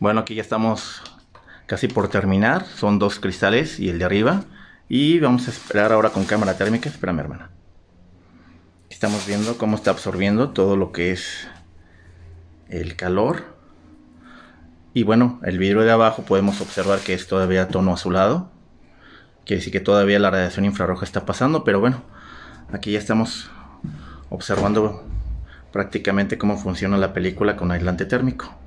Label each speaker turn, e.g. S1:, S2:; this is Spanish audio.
S1: Bueno, aquí ya estamos casi por terminar. Son dos cristales y el de arriba. Y vamos a esperar ahora con cámara térmica. Espérame, hermana. Estamos viendo cómo está absorbiendo todo lo que es el calor. Y bueno, el vidrio de abajo podemos observar que es todavía tono azulado. Quiere decir que todavía la radiación infrarroja está pasando, pero bueno, aquí ya estamos observando prácticamente cómo funciona la película con aislante térmico.